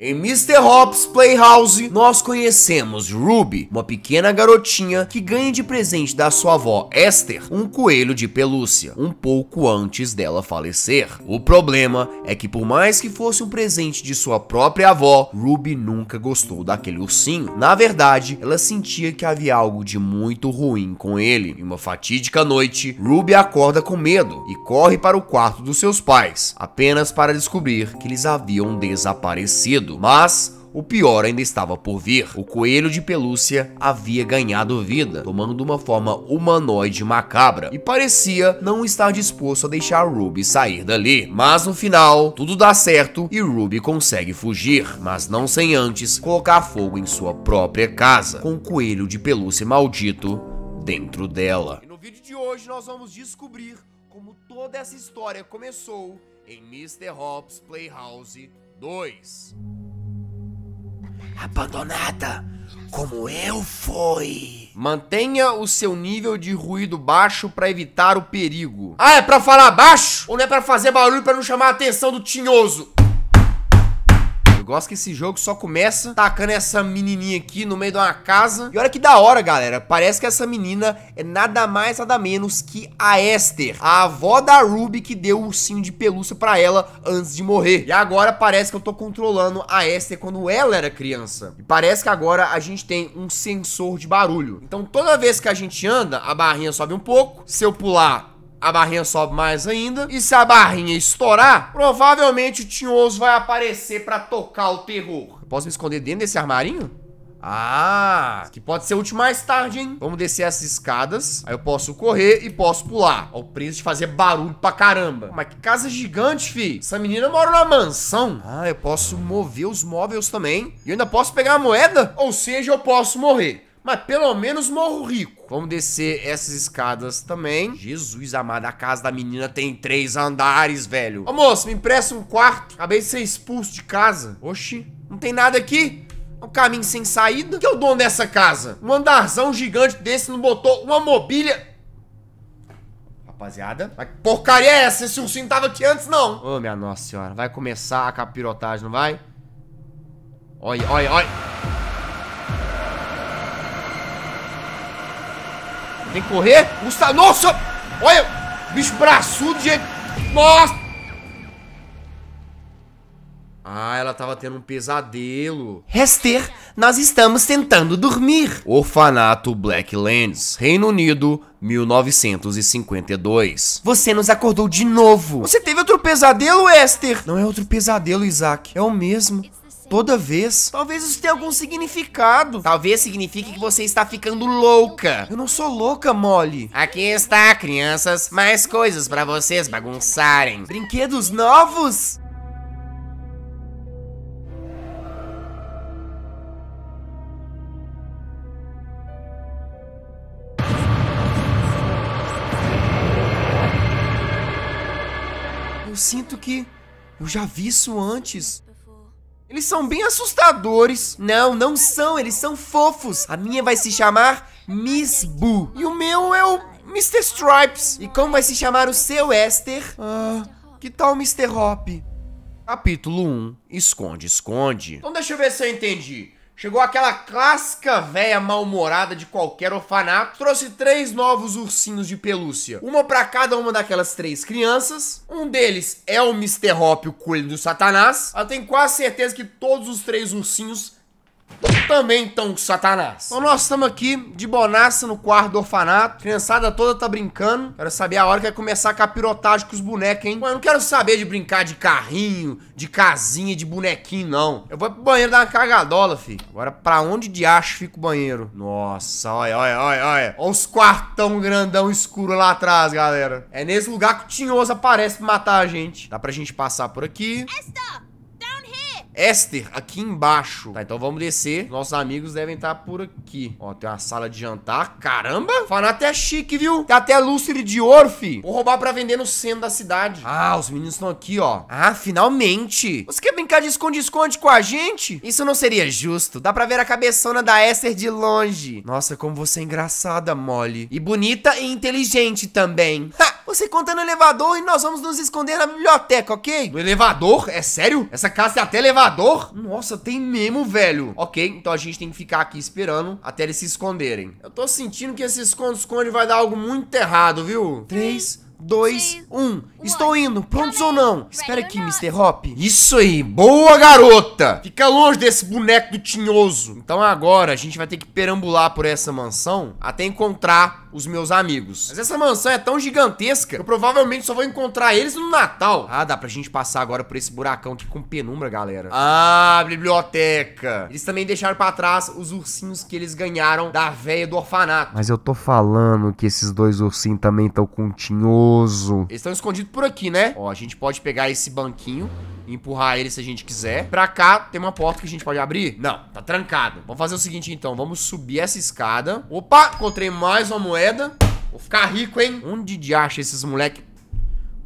Em Mr. Hops Playhouse, nós conhecemos Ruby, uma pequena garotinha que ganha de presente da sua avó Esther um coelho de pelúcia, um pouco antes dela falecer. O problema é que por mais que fosse um presente de sua própria avó, Ruby nunca gostou daquele ursinho. Na verdade, ela sentia que havia algo de muito ruim com ele. Em uma fatídica noite, Ruby acorda com medo e corre para o quarto dos seus pais, apenas para descobrir que eles haviam desaparecido mas o pior ainda estava por vir. O coelho de pelúcia havia ganhado vida, tomando uma forma humanoide macabra, e parecia não estar disposto a deixar Ruby sair dali. Mas no final, tudo dá certo e Ruby consegue fugir, mas não sem antes colocar fogo em sua própria casa, com o coelho de pelúcia maldito dentro dela. E no vídeo de hoje nós vamos descobrir como toda essa história começou em Mr. Hobbs Playhouse 2. Abandonada, como eu fui. Mantenha o seu nível de ruído baixo para evitar o perigo. Ah, é pra falar baixo? Ou não é pra fazer barulho para não chamar a atenção do tinhoso? Eu gosto que esse jogo só começa tacando essa menininha aqui no meio de uma casa. E olha que da hora, galera. Parece que essa menina é nada mais, nada menos que a Esther, a avó da Ruby que deu o ursinho de pelúcia pra ela antes de morrer. E agora parece que eu tô controlando a Esther quando ela era criança. E parece que agora a gente tem um sensor de barulho. Então toda vez que a gente anda, a barrinha sobe um pouco. Se eu pular, a barrinha sobe mais ainda. E se a barrinha estourar, provavelmente o Tinhoso vai aparecer pra tocar o terror. Eu posso me esconder dentro desse armarinho? Ah, que pode ser útil mais tarde, hein? Vamos descer essas escadas. Aí eu posso correr e posso pular. Ao preço de fazer barulho pra caramba. Mas que casa gigante, fi. Essa menina mora numa mansão. Ah, eu posso mover os móveis também. E eu ainda posso pegar a moeda. Ou seja, eu posso morrer mas pelo menos morro rico. Vamos descer essas escadas também. Jesus amado, a casa da menina tem três andares, velho. Ô, moço, me empresta um quarto. Acabei de ser expulso de casa. Oxi, não tem nada aqui? É um caminho sem saída. Que é o dono dessa casa? Um andarzão gigante desse não botou uma mobília. Rapaziada, mas que porcaria é essa? Esse ursinho tava aqui antes, não. Ô, oh, minha nossa senhora, vai começar a capirotagem, não vai? Olha, olha, olha. Tem que correr. Usta, nossa! Olha! Bicho braçudo, gente. Nossa! Ah, ela tava tendo um pesadelo. Hester, nós estamos tentando dormir. Orfanato Blacklands, Reino Unido, 1952. Você nos acordou de novo. Você teve outro pesadelo, Esther? Não é outro pesadelo, Isaac. É o mesmo toda vez. Talvez isso tenha algum significado. Talvez signifique que você está ficando louca. Eu não sou louca, Molly. Aqui está, crianças, mais coisas para vocês bagunçarem. Brinquedos novos? Eu sinto que eu já vi isso antes. Eles são bem assustadores. Não, não são, eles são fofos. A minha vai se chamar Miss Boo. E o meu é o Mr. Stripes. E como vai se chamar o seu, Esther? Ah, que tal Mr. Hop? Capítulo 1. Esconde, esconde. Então deixa eu ver se eu entendi. Chegou aquela clássica véia mal-humorada de qualquer orfanato, trouxe três novos ursinhos de pelúcia. Uma para cada uma daquelas três crianças. Um deles é o Mr. Hop, o coelho do satanás. Ela tem quase certeza que todos os três ursinhos também estão com Satanás. Então nós estamos aqui de bonaça no quarto do orfanato. A criançada toda tá brincando. Quero saber a hora que vai começar a capirotagem com os bonecos, hein? Mas eu não quero saber de brincar de carrinho, de casinha, de bonequinho, não. Eu vou pro banheiro dar uma cagadola, fi. Agora, pra onde de acho fica o banheiro? Nossa, olha, olha, olha, olha. Olha os quartão grandão escuro lá atrás, galera. É nesse lugar que o Tinhoso aparece pra matar a gente. Dá pra gente passar por aqui. Esta! Esther, aqui embaixo. Tá, então vamos descer. Nossos amigos devem estar tá por aqui. Ó, tem uma sala de jantar. Caramba! Fanato é chique, viu? Tem até lustre de ouro, fi. Vou roubar pra vender no centro da cidade. Ah, os meninos estão aqui, ó. Ah, finalmente! Você quer brincar de esconde-esconde com a gente? Isso não seria justo. Dá pra ver a cabeçona da Esther de longe. Nossa, como você é engraçada, Molly. E bonita e inteligente também. Ha! Você conta no elevador e nós vamos nos esconder na biblioteca, ok? No elevador? É sério? Essa casa é até elevador elevador? Nossa, tem mesmo, velho. Ok, então a gente tem que ficar aqui esperando até eles se esconderem. Eu tô sentindo que esse esconde-esconde vai dar algo muito errado, viu? Três, 2, 1. Estou indo, prontos ou não? Espera aqui, Mr. Hop. Isso aí, boa garota! Fica longe desse boneco do tinhoso. Então agora a gente vai ter que perambular por essa mansão até encontrar os meus amigos. Mas essa mansão é tão gigantesca que eu provavelmente só vou encontrar eles no Natal. Ah, dá pra gente passar agora por esse buracão aqui com penumbra, galera. Ah, biblioteca. Eles também deixaram pra trás os ursinhos que eles ganharam da véia do orfanato. Mas eu tô falando que esses dois ursinhos também estão com tinhoso. Perigoso. Eles estão escondidos por aqui, né? Ó, a gente pode pegar esse banquinho empurrar ele se a gente quiser. Pra cá tem uma porta que a gente pode abrir? Não, tá trancado. Vamos fazer o seguinte então, vamos subir essa escada. Opa, encontrei mais uma moeda. Vou ficar rico, hein? Onde de acha esses moleque?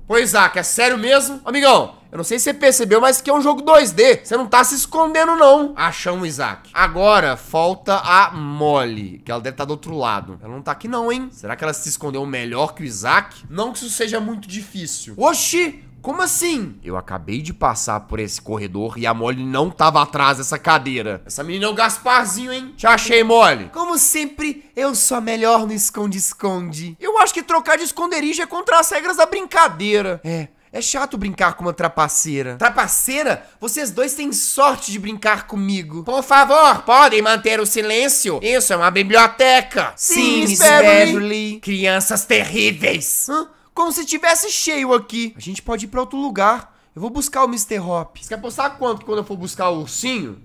Pois é, que é sério mesmo? Amigão, eu não sei se você percebeu, mas que é um jogo 2D. Você não tá se escondendo, não. Achamos o Isaac. Agora, falta a Molly, que ela deve estar tá do outro lado. Ela não tá aqui não, hein? Será que ela se escondeu melhor que o Isaac? Não que isso seja muito difícil. Oxi! Como assim? Eu acabei de passar por esse corredor e a Molly não tava atrás dessa cadeira. Essa menina é o Gasparzinho, hein? Te achei, Molly. Como sempre, eu sou a melhor no esconde-esconde. Eu acho que trocar de esconderijo é contra as regras da brincadeira. É, é chato brincar com uma trapaceira. Trapaceira? Vocês dois têm sorte de brincar comigo. Por favor, podem manter o silêncio? Isso é uma biblioteca. Sim, Sim Miss Beverly. Crianças terríveis. Hã? Como se tivesse cheio aqui. A gente pode ir pra outro lugar. Eu vou buscar o Mr. Hop. Você quer apostar quanto quando eu for buscar o ursinho?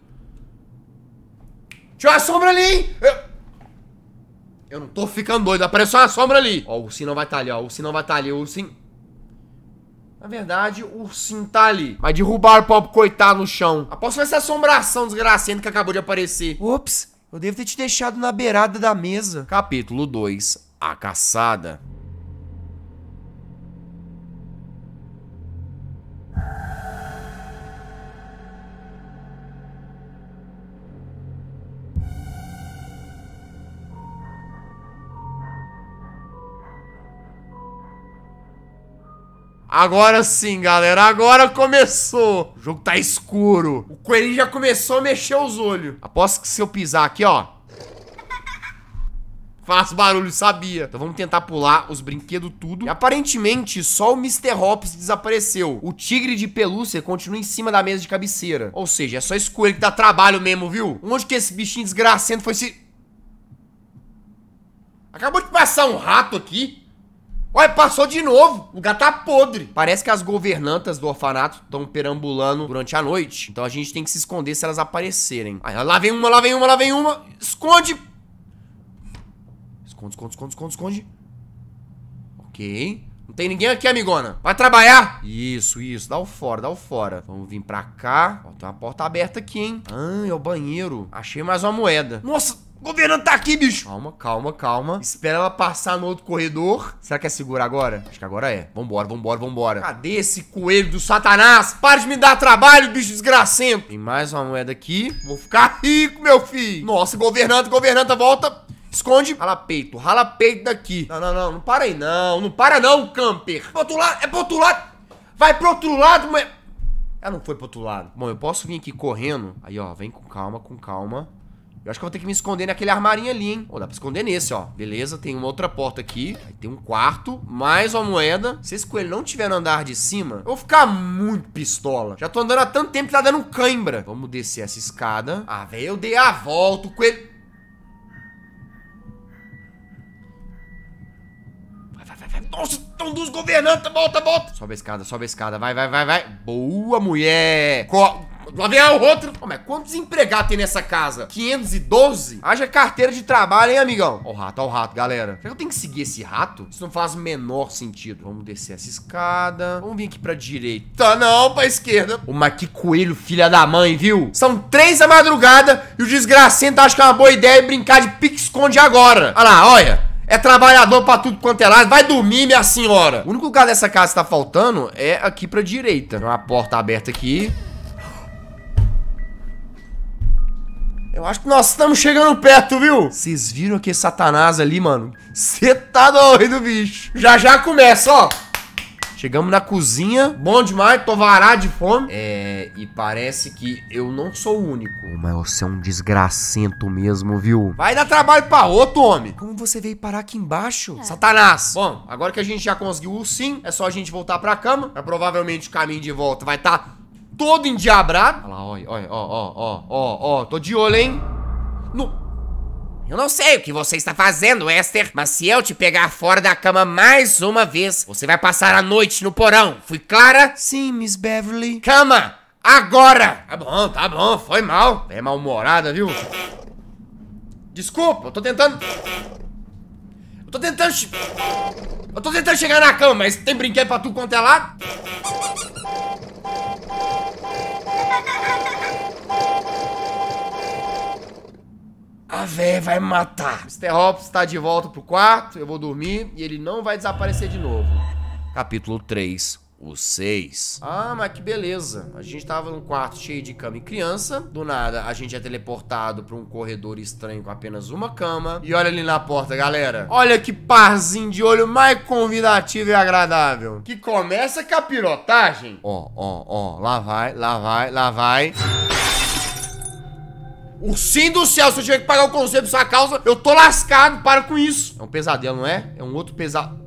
Tinha uma sombra ali, hein? Eu... Eu não tô ficando doido, apareceu uma sombra ali. Ó, o ursinho não vai estar tá ali, ó. O ursinho não vai estar tá ali, o ursinho... Na verdade, o ursinho tá ali. Mas derrubar o pobre coitado no chão. Aposto essa assombração desgraçada que acabou de aparecer. Ops, eu devo ter te deixado na beirada da mesa. Capítulo 2. A caçada. Agora sim, galera. Agora começou. O jogo tá escuro. O coelhinho já começou a mexer os olhos. Aposto que se eu pisar aqui, ó. Faz barulho, sabia. Então vamos tentar pular os brinquedos tudo. E aparentemente, só o Mr. Hops desapareceu. O tigre de pelúcia continua em cima da mesa de cabeceira. Ou seja, é só escolha que dá trabalho mesmo, viu? Onde que esse bichinho desgracento foi se... Acabou de passar um rato aqui. Olha, passou de novo. O gato tá podre. Parece que as governantas do orfanato estão perambulando durante a noite. Então a gente tem que se esconder se elas aparecerem. Aí, lá vem uma, lá vem uma, lá vem uma. Esconde. Esconde, esconde, esconde, esconde, esconde. Ok. Não tem ninguém aqui, amigona. Vai trabalhar. Isso, isso. Dá o fora, dá o fora. Vamos vir pra cá. Ó, tem uma porta aberta aqui, hein. Ah, é o banheiro. Achei mais uma moeda. Nossa... O governante tá aqui, bicho. Calma, calma, calma. Espera ela passar no outro corredor. Será que é segura agora? Acho que agora é. Vambora, vambora, vambora. Cadê esse coelho do satanás? Para de me dar trabalho, bicho desgracento. Tem mais uma moeda aqui. Vou ficar rico, meu filho. Nossa, governante, governanta, volta. Esconde. Rala peito, rala peito daqui. Não, não, não, não para aí não. Não para não, camper. Pro outro lado, é pro outro lado. Vai pro outro lado, mulher. Ela não foi pro outro lado. Bom, eu posso vir aqui correndo. Aí, ó, vem com calma, com calma. Eu acho que eu vou ter que me esconder naquele armarinho ali, hein? Pô, dá pra esconder nesse, ó. Beleza, tem uma outra porta aqui. Aí tem um quarto, mais uma moeda. Se esse coelho não tiver no andar de cima, eu vou ficar muito pistola. Já tô andando há tanto tempo que tá dando cãibra. Vamos descer essa escada. Ah, velho, eu dei a volta, o coelho... Vai, vai, vai, Nossa, estão dos governantes, volta, volta. Sobe a escada, sobe a escada. Vai, vai, vai, vai. Boa, mulher. Co Lá vem o outro. Pô, mas quantos empregados tem nessa casa? 512? Haja carteira de trabalho, hein, amigão? Ó o rato, ó o rato, galera. Será que eu tenho que seguir esse rato? Isso não faz o menor sentido. Vamos descer essa escada. Vamos vir aqui pra direita. Não, pra esquerda. O mas que coelho, filha da mãe, viu? São três da madrugada e o desgracento acha que é uma boa ideia brincar de pique-esconde agora. Olha lá, olha. É trabalhador pra tudo quanto é lado. Vai dormir, minha senhora. O único lugar dessa casa que tá faltando é aqui pra direita. Tem uma porta aberta aqui. Eu acho que nós estamos chegando perto, viu? Vocês viram aquele Satanás ali, mano? Você tá doido, bicho. Já já começa, ó. Chegamos na cozinha, bom demais, tô varado de fome. É, e parece que eu não sou o único. mas você é um desgracento mesmo, viu? Vai dar trabalho pra outro homem. Como você veio parar aqui embaixo? É. Satanás. Bom, agora que a gente já conseguiu o sim, é só a gente voltar pra cama. É, provavelmente o caminho de volta vai estar... Tá todo endiabrado. Olha lá, olha, olha, ó, ó, ó, ó, tô de olho, hein? No... Eu não sei o que você está fazendo, Esther, mas se eu te pegar fora da cama mais uma vez, você vai passar a noite no porão. Fui clara? Sim, Miss Beverly. Cama! Agora! Tá bom, tá bom, foi mal. É mal-humorada, viu? Desculpa, eu tô tentando Tô tentando... Eu tô tentando chegar na cama, mas tem brinquedo pra tu quanto é A véia vai me matar. Mr. Hops tá de volta pro quarto, eu vou dormir e ele não vai desaparecer de novo. Capítulo 3 os seis. Ah, mas que beleza. A gente tava num quarto cheio de cama e criança. Do nada, a gente é teleportado pra um corredor estranho com apenas uma cama. E olha ali na porta, galera. Olha que parzinho de olho mais convidativo e agradável. Que começa a capirotagem. Ó, ó, ó. Lá vai, lá vai, lá vai. O sim do céu, se eu tiver que pagar o conselho por sua causa, eu tô lascado, para com isso. É um pesadelo, não é? É um outro pesadelo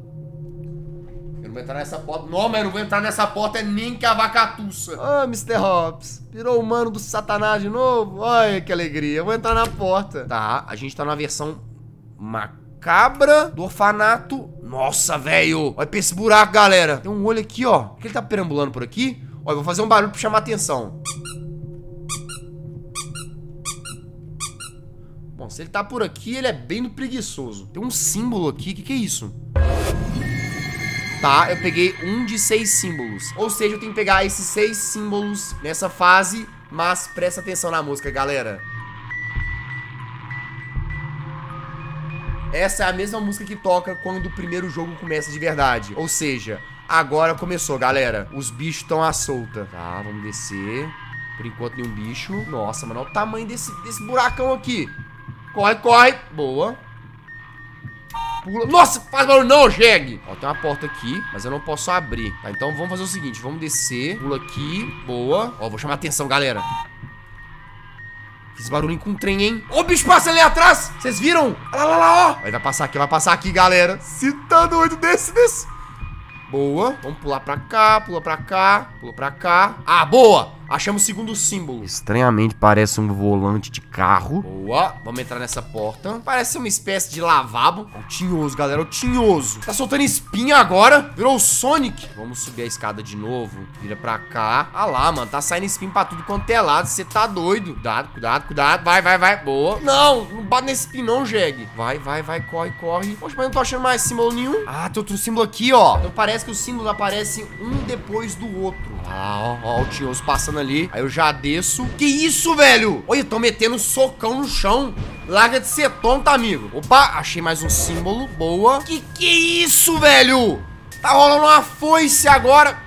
vou entrar nessa porta. Não, mas eu não vou entrar nessa porta, é nem que a vacatuça. Ah, Mr. Hobbs, virou o mano do satanás de novo? Olha que alegria, eu vou entrar na porta. Tá, a gente tá na versão macabra do orfanato. Nossa, velho, olha pra esse buraco, galera. Tem um olho aqui, ó. que ele tá perambulando por aqui? Olha, eu vou fazer um barulho pra chamar atenção. Bom, se ele tá por aqui, ele é bem do preguiçoso. Tem um símbolo aqui, o que, que é isso? tá? Eu peguei um de seis símbolos. Ou seja, eu tenho que pegar esses seis símbolos nessa fase, mas presta atenção na música, galera. Essa é a mesma música que toca quando o primeiro jogo começa de verdade. Ou seja, agora começou, galera. Os bichos estão à solta. Tá, vamos descer. Por enquanto, nenhum bicho. Nossa, mano, olha o tamanho desse, desse buracão aqui. Corre, corre. Boa pula. Nossa, faz barulho não, Jeg! Ó, tem uma porta aqui, mas eu não posso abrir. Tá, então vamos fazer o seguinte. Vamos descer. Pula aqui. Boa. Ó, vou chamar atenção, galera. Fiz barulho com um trem, hein? Ô, bicho passa ali atrás! Vocês viram? Olha lá, lá, lá, ó! vai passar aqui, vai passar aqui, galera. Se tá doido, desse, desse. Boa. Vamos pular pra cá, pula pra cá, pula pra cá. Ah, boa! Achamos o segundo símbolo. Estranhamente parece um volante de carro. Boa. Vamos entrar nessa porta. Parece uma espécie de lavabo. O tinhoso, galera. O tinhoso. Tá soltando espinha agora. Virou o Sonic. Vamos subir a escada de novo. Vira pra cá. Ah lá, mano. Tá saindo espinha pra tudo quanto é lado. Você tá doido. Cuidado, cuidado, cuidado. Vai, vai, vai. Boa. Não. Não bate nesse espinho não, Jeg. Vai, vai, vai. Corre, corre. Poxa, mas eu não tô achando mais símbolo nenhum. Ah, tem outro símbolo aqui, ó. Então parece que os símbolos aparecem um depois do outro. Ah, ó. Ó o tinhoso passando passando ali. Aí eu já desço. Que isso, velho? Olha, estão metendo socão no chão. Larga de ser tonta, amigo. Opa, achei mais um símbolo. Boa. Que que é isso, velho? Tá rolando uma foice agora.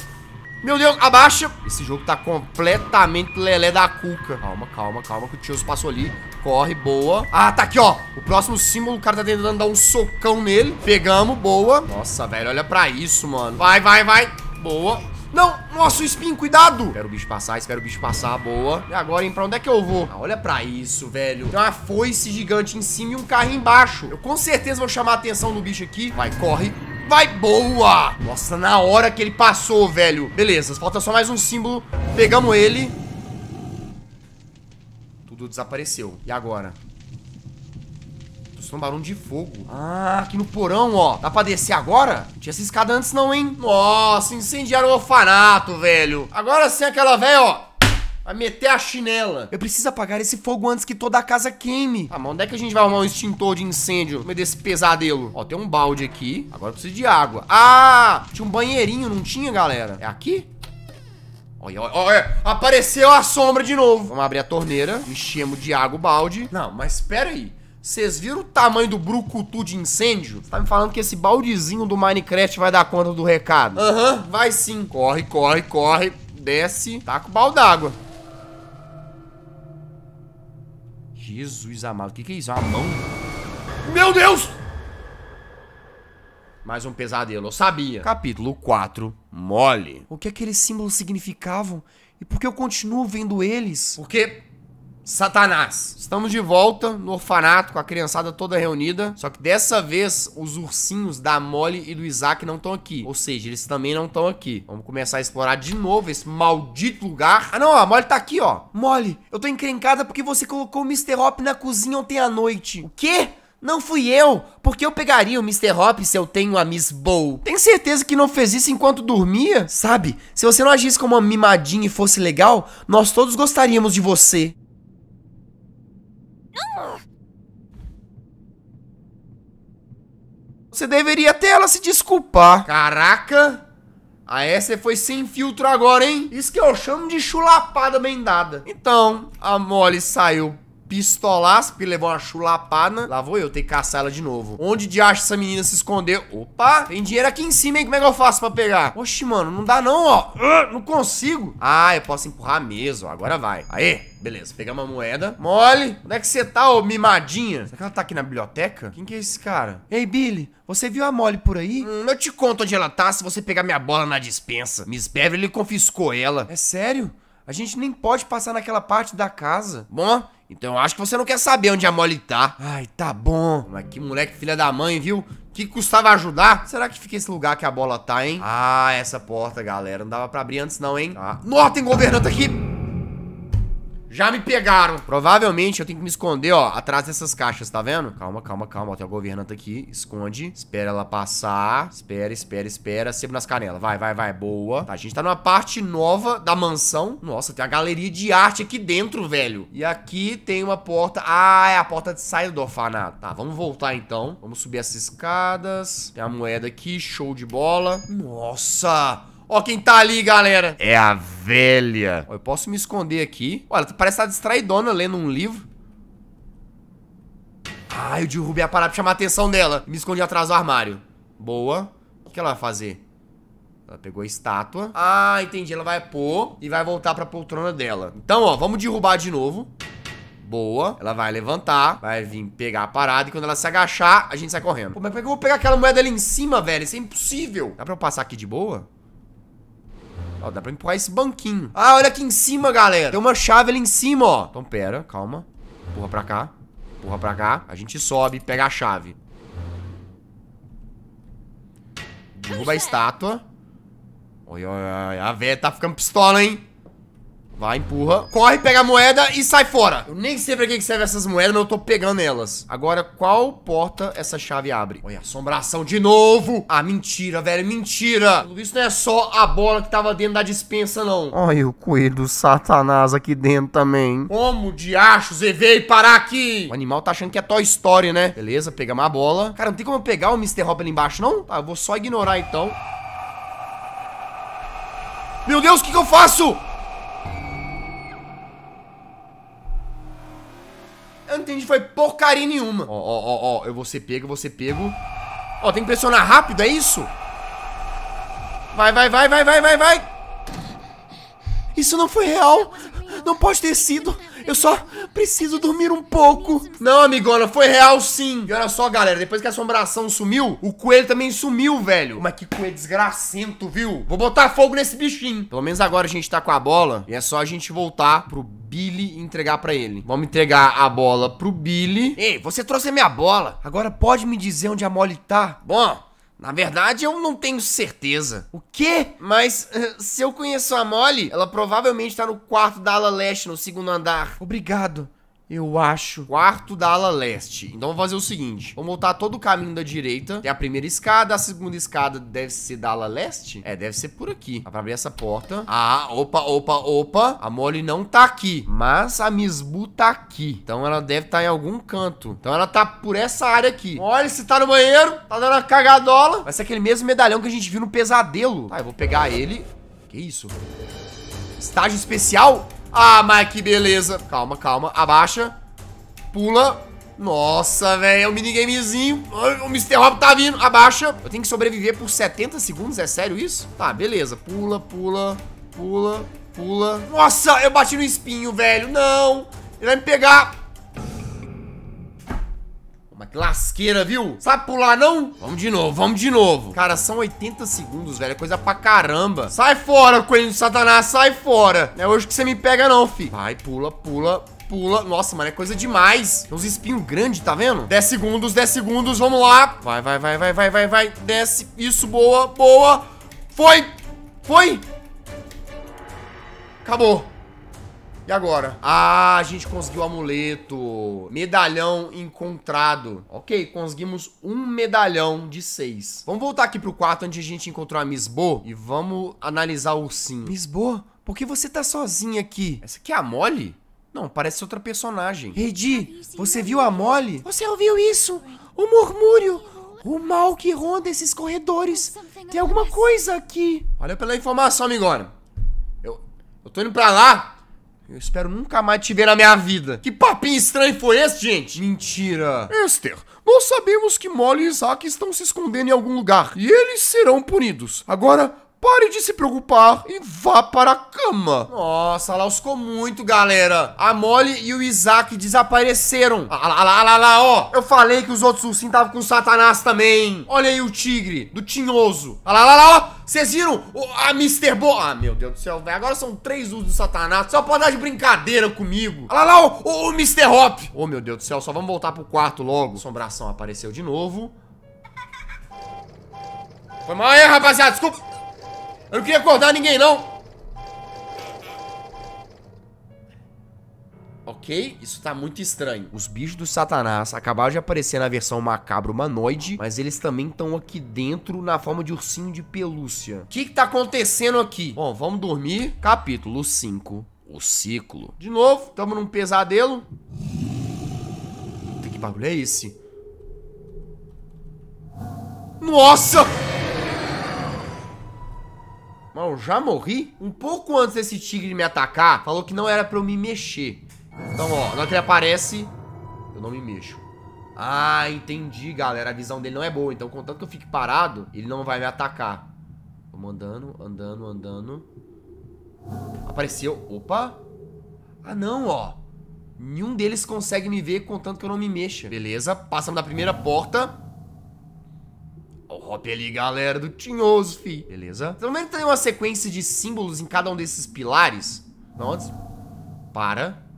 Meu Deus, abaixa. Esse jogo tá completamente lelé da cuca. Calma, calma, calma, que o Tioso passou ali. Corre, boa. Ah, tá aqui, ó. O próximo símbolo, o cara tá tentando dar um socão nele. Pegamos, boa. Nossa, velho, olha pra isso, mano. Vai, vai, vai. Boa. Não, nossa, o espinho, cuidado. Espera o bicho passar, espera o bicho passar, boa. E agora, hein, pra onde é que eu vou? Ah, olha pra isso, velho. Tem uma foice gigante em cima e um carro embaixo. Eu com certeza vou chamar a atenção do bicho aqui. Vai, corre. Vai, boa! Nossa, na hora que ele passou, velho. Beleza, falta só mais um símbolo. Pegamos ele. Tudo desapareceu. E agora? Estou um barulho de fogo. Ah, aqui no porão, ó. Dá pra descer agora? Não tinha essa escada antes não, hein? Nossa, incendiaram o orfanato, velho. Agora sim aquela velha, ó. Vai meter a chinela. Eu preciso apagar esse fogo antes que toda a casa queime. Tá, mas onde é que a gente vai arrumar um extintor de incêndio no meio desse pesadelo? Ó, tem um balde aqui. Agora eu preciso de água. Ah, tinha um banheirinho, não tinha, galera? É aqui? Olha, olha, olha, apareceu a sombra de novo. Vamos abrir a torneira, enchemos de água o balde. Não, mas espera aí. Vocês viram o tamanho do brucutu de incêndio? Você tá me falando que esse baldezinho do Minecraft vai dar conta do recado? Aham, uhum, vai sim. Corre, corre, corre. Desce. Tá com o balde d'água. Jesus amado, o que, que é isso? É uma mão? Meu Deus! Mais um pesadelo, eu sabia. Capítulo 4, mole. O que aqueles símbolos significavam? E por que eu continuo vendo eles? Porque Satanás. Estamos de volta no orfanato com a criançada toda reunida. Só que dessa vez os ursinhos da Molly e do Isaac não estão aqui. Ou seja, eles também não estão aqui. Vamos começar a explorar de novo esse maldito lugar. Ah, não, a Molly tá aqui, ó. Molly, eu tô encrencada porque você colocou o Mr. Hop na cozinha ontem à noite. O quê? Não fui eu, porque eu pegaria o Mr. Hop se eu tenho a Miss Bow. Tem certeza que não fez isso enquanto dormia? Sabe, se você não agisse como uma mimadinha e fosse legal, nós todos gostaríamos de você. Você deveria até ela se desculpar. Caraca! A essa foi sem filtro agora, hein? Isso que eu chamo de chulapada bem dada. Então, a Molly saiu pistolaço, porque levou uma chulapada. Lá vou eu, ter que caçar ela de novo. Onde de acha essa menina se escondeu? Opa, tem dinheiro aqui em cima, hein? Como é que eu faço pra pegar? Oxi, mano, não dá não, ó. Uh, não consigo. Ah, eu posso empurrar mesmo. Agora vai. Aê, Beleza, pegamos uma moeda. Mole, onde é que você tá, ô mimadinha? Será que ela tá aqui na biblioteca? Quem que é esse cara? Ei, Billy, você viu a Mole por aí? Hum, eu te conto onde ela tá se você pegar minha bola na dispensa. Miss Beverly confiscou ela. É sério? A gente nem pode passar naquela parte da casa. Bom, então eu acho que você não quer saber onde a Molly tá. Ai, tá bom. Mas que moleque filha da mãe, viu? Que custava ajudar? Será que fica esse lugar que a bola tá, hein? Ah, essa porta, galera. Não dava pra abrir antes não, hein? Ah. Tá. Nossa, tem governanta aqui. Já me pegaram. Provavelmente eu tenho que me esconder, ó, atrás dessas caixas, tá vendo? Calma, calma, calma. Ó, tem a governanta aqui. Esconde. Espera ela passar. Espera, espera, espera. Sebo nas canelas. Vai, vai, vai. Boa. Tá, a gente tá numa parte nova da mansão. Nossa, tem a galeria de arte aqui dentro, velho. E aqui tem uma porta. Ah, é a porta de saída do orfanato. Tá, vamos voltar então. Vamos subir essas escadas. Tem a moeda aqui. Show de bola. Nossa! Ó quem tá ali, galera. É a velha. Ó, eu posso me esconder aqui. Olha, parece estar tá distraidona lendo um livro. Ah, eu derrubei a parada pra chamar a atenção dela. Me escondi atrás do armário. Boa. O que ela vai fazer? Ela pegou a estátua. Ah, entendi. Ela vai pôr e vai voltar pra poltrona dela. Então, ó, vamos derrubar de novo. Boa. Ela vai levantar, vai vir pegar a parada e quando ela se agachar, a gente sai correndo. Pô, mas como é que eu vou pegar aquela moeda ali em cima, velho? Isso é impossível. Dá pra eu passar aqui de boa? Ó, dá pra empurrar esse banquinho. Ah, olha aqui em cima, galera. Tem uma chave ali em cima, ó. Então, pera, calma. Empurra pra cá. Empurra pra cá. A gente sobe, pega a chave. Derruba a estátua. Oi, A véia tá ficando pistola, hein? Vai, empurra. Corre, pega a moeda e sai fora. Eu nem sei pra que serve essas moedas, mas eu tô pegando elas. Agora, qual porta essa chave abre? Olha, assombração de novo. Ah, mentira, velho, mentira. Tudo isso não é só a bola que tava dentro da dispensa, não. Olha o coelho do satanás aqui dentro também. Como diachos e veio parar aqui? O animal tá achando que é Toy Story, né? Beleza, pegamos a bola. Cara, não tem como eu pegar o Mr. Hop ali embaixo, não? Tá, eu vou só ignorar, então. Meu Deus, o que que eu faço? Eu não entendi, foi porcaria nenhuma. Ó, ó, ó, ó, eu vou ser pego, eu vou ser pego. Ó, tem que pressionar rápido, é isso? Vai, vai, vai, vai, vai, vai, vai. Isso não foi real. Não pode ter sido. Eu só preciso dormir um pouco. Não, amigona, foi real sim. E olha só, galera, depois que a assombração sumiu, o coelho também sumiu, velho. Mas que coelho desgracento, viu? Vou botar fogo nesse bichinho. Pelo menos agora a gente tá com a bola e é só a gente voltar pro Billy e entregar pra ele. Vamos entregar a bola pro Billy. Ei, você trouxe a minha bola. Agora pode me dizer onde a Molly tá? Bom, na verdade, eu não tenho certeza. O quê? Mas eh, se eu conheço a Molly, ela provavelmente tá no quarto da ala leste, no segundo andar. Obrigado. Eu acho. Quarto da ala leste. Então vamos fazer o seguinte. Vamos voltar todo o caminho da direita. Tem a primeira escada. A segunda escada deve ser da ala leste? É, deve ser por aqui. Dá pra abrir essa porta. Ah, opa, opa, opa. A mole não tá aqui. Mas a Misbu tá aqui. Então ela deve estar tá em algum canto. Então ela tá por essa área aqui. Olha, se tá no banheiro. Tá dando uma cagadola. Vai ser aquele mesmo medalhão que a gente viu no pesadelo. Tá, eu vou pegar ele. Que isso? Estágio especial? Ah, mas que beleza. Calma, calma. Abaixa. Pula. Nossa, velho. É um minigamezinho. O Mr. Hop tá vindo. Abaixa. Eu tenho que sobreviver por 70 segundos? É sério isso? Tá, beleza. Pula, pula, pula, pula. Nossa, eu bati no espinho, velho. Não. Ele vai me pegar. Mas que lasqueira, viu? Sabe pular, não? Vamos de novo, vamos de novo. Cara, são 80 segundos, velho. É coisa pra caramba. Sai fora, coelho de satanás, sai fora. Não é hoje que você me pega, não, fi. Vai, pula, pula, pula. Nossa, mano, é coisa demais. Tem uns espinhos grandes, tá vendo? 10 segundos, 10 segundos, vamos lá. Vai, vai, vai, vai, vai, vai, vai. Desce. Isso, boa, boa. Foi, foi. Acabou. E agora? Ah, a gente conseguiu o amuleto. Medalhão encontrado. Ok, conseguimos um medalhão de seis. Vamos voltar aqui pro quarto onde a gente encontrou a Misbo. E vamos analisar o Miss Misbo, por que você tá sozinha aqui? Essa aqui é a Molly? Não, parece outra personagem. Redi, você viu a Molly? Você ouviu isso? O murmúrio! O mal que ronda esses corredores. Tem alguma coisa aqui. Olha pela informação, amigona. Eu, eu tô indo pra lá. Eu espero nunca mais te ver na minha vida. Que papinho estranho foi esse, gente? Mentira. Esther, nós sabemos que Molly e Isaac estão se escondendo em algum lugar. E eles serão punidos. Agora, Pare de se preocupar e vá para a cama. Nossa, Laos ficou muito, galera. A Molly e o Isaac desapareceram. Olha ah, lá, lá, lá, lá, ó. Eu falei que os outros ursinhos estavam com Satanás também. Olha aí o tigre do Tinhoso. Olha lá, lá, lá, ó. Vocês viram o, a Mr. Bo... Ah, meu Deus do céu, velho. Agora são três usos do Satanás. Só pode dar de brincadeira comigo. Olha lá, lá o, o, Mr. Hop. Oh, meu Deus do céu. Só vamos voltar pro quarto logo. Assombração apareceu de novo. Foi mal aí, rapaziada. Desculpa. Eu não queria acordar ninguém, não. Ok? Isso tá muito estranho. Os bichos do satanás acabaram de aparecer na versão macabro humanoide, mas eles também estão aqui dentro na forma de ursinho de pelúcia. O que que tá acontecendo aqui? Bom, vamos dormir. Capítulo 5. O ciclo. De novo, tamo num pesadelo. Puta, que barulho é esse? Nossa! Mano, eu já morri? Um pouco antes desse tigre me atacar, falou que não era pra eu me mexer. Então, ó, na hora que ele aparece, eu não me mexo. Ah, entendi, galera. A visão dele não é boa. Então, contanto que eu fique parado, ele não vai me atacar. Vamos andando, andando, andando. Apareceu. Opa. Ah, não, ó. Nenhum deles consegue me ver, contanto que eu não me mexa. Beleza, passamos da primeira porta. O hop ali, galera, do Tinhoso, fi. Beleza? Pelo menos tem uma sequência de símbolos em cada um desses pilares. Não, antes... Para.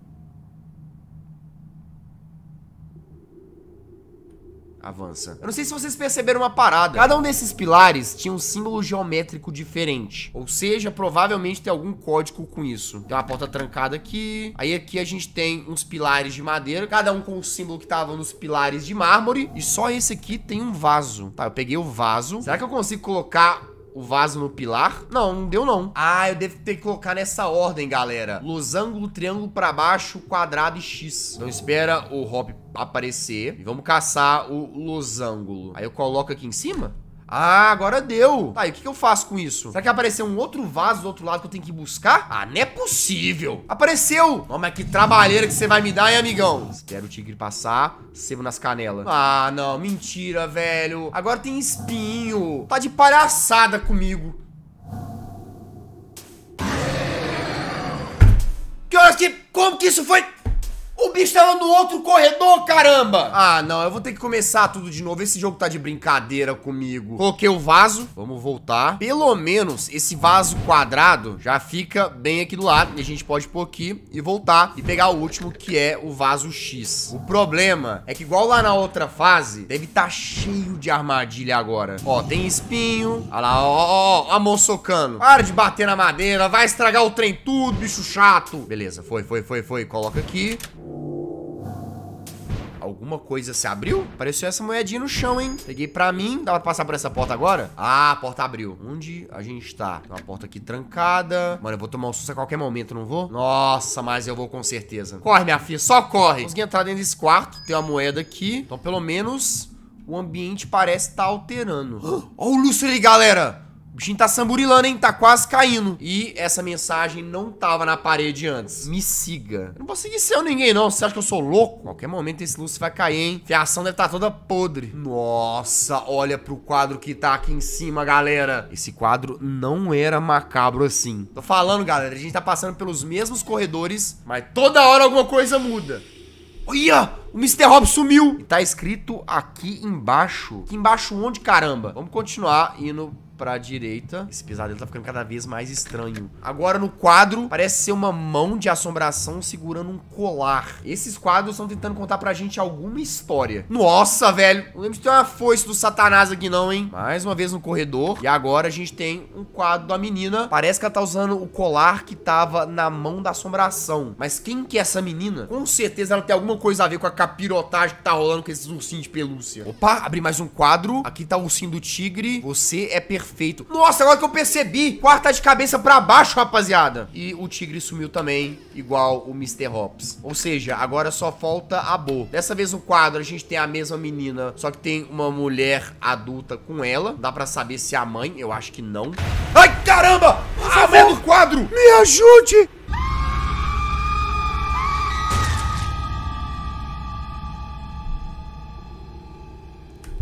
avança. Eu não sei se vocês perceberam uma parada. Cada um desses pilares tinha um símbolo geométrico diferente. Ou seja, provavelmente tem algum código com isso. Tem uma porta trancada aqui. Aí aqui a gente tem uns pilares de madeira. Cada um com o símbolo que tava nos pilares de mármore. E só esse aqui tem um vaso. Tá, eu peguei o vaso. Será que eu consigo colocar o vaso no pilar? Não, não deu não. Ah, eu devo ter que colocar nessa ordem, galera. Losango, triângulo pra baixo, quadrado e X. Então espera o Hop aparecer. E vamos caçar o losango. Aí eu coloco aqui em cima? Ah, agora deu. Tá, e o que, que eu faço com isso? Será que apareceu um outro vaso do outro lado que eu tenho que buscar? Ah, não é possível. Apareceu. Não, mas que trabalheira que você vai me dar, hein, amigão? Espero o tigre passar. Sebo nas canelas. Ah, não. Mentira, velho. Agora tem espinho. Tá de palhaçada comigo. Que horas que... Como que isso foi... O bicho tava no outro corredor, caramba! Ah, não, eu vou ter que começar tudo de novo. Esse jogo tá de brincadeira comigo. Coloquei o vaso, vamos voltar. Pelo menos esse vaso quadrado já fica bem aqui do lado. E a gente pode pôr aqui e voltar e pegar o último, que é o vaso X. O problema é que igual lá na outra fase, deve estar tá cheio de armadilha agora. Ó, tem espinho. Olha lá, ó, ó, ó, a mão socando. Para de bater na madeira, vai estragar o trem tudo, bicho chato. Beleza, foi, foi, foi, foi. Coloca aqui. Alguma coisa se abriu? Apareceu essa moedinha no chão, hein? Peguei pra mim. Dá pra passar por essa porta agora? Ah, a porta abriu. Onde a gente tá? Tem uma porta aqui trancada. Mano, eu vou tomar um susto a qualquer momento, não vou? Nossa, mas eu vou com certeza. Corre, minha filha. Só corre. Consegui entrar dentro desse quarto. Tem uma moeda aqui. Então, pelo menos, o ambiente parece estar tá alterando. Olha o Lúcio ali, galera. O bichinho tá samburilando, hein? Tá quase caindo. E essa mensagem não tava na parede antes. Me siga. Eu não vou seguir seu ninguém, não. Você acha que eu sou louco? Qualquer momento esse Lúcio vai cair, hein? Fiação deve estar tá toda podre. Nossa, olha pro quadro que tá aqui em cima, galera. Esse quadro não era macabro assim. Tô falando, galera. A gente tá passando pelos mesmos corredores, mas toda hora alguma coisa muda. Olha! O Mr. Hobbs sumiu! E tá escrito aqui embaixo. Aqui embaixo onde, caramba? Vamos continuar indo pra direita. Esse pesadelo tá ficando cada vez mais estranho. Agora no quadro, parece ser uma mão de assombração segurando um colar. Esses quadros estão tentando contar pra gente alguma história. Nossa, velho. Não lembro de ter uma foice do satanás aqui não, hein? Mais uma vez no corredor. E agora a gente tem um quadro da menina. Parece que ela tá usando o colar que tava na mão da assombração. Mas quem que é essa menina? Com certeza ela tem alguma coisa a ver com a capirotagem que tá rolando com esses ursinhos de pelúcia. Opa, abri mais um quadro. Aqui tá o ursinho do tigre. Você é perfeito perfeito. Nossa, agora que eu percebi, quarta de cabeça pra baixo, rapaziada. E o tigre sumiu também, igual o Mr. Hops. Ou seja, agora só falta a Bo. Dessa vez o quadro a gente tem a mesma menina, só que tem uma mulher adulta com ela. Dá pra saber se é a mãe, eu acho que não. Ai, caramba! A ah, foi quadro! Me ajude!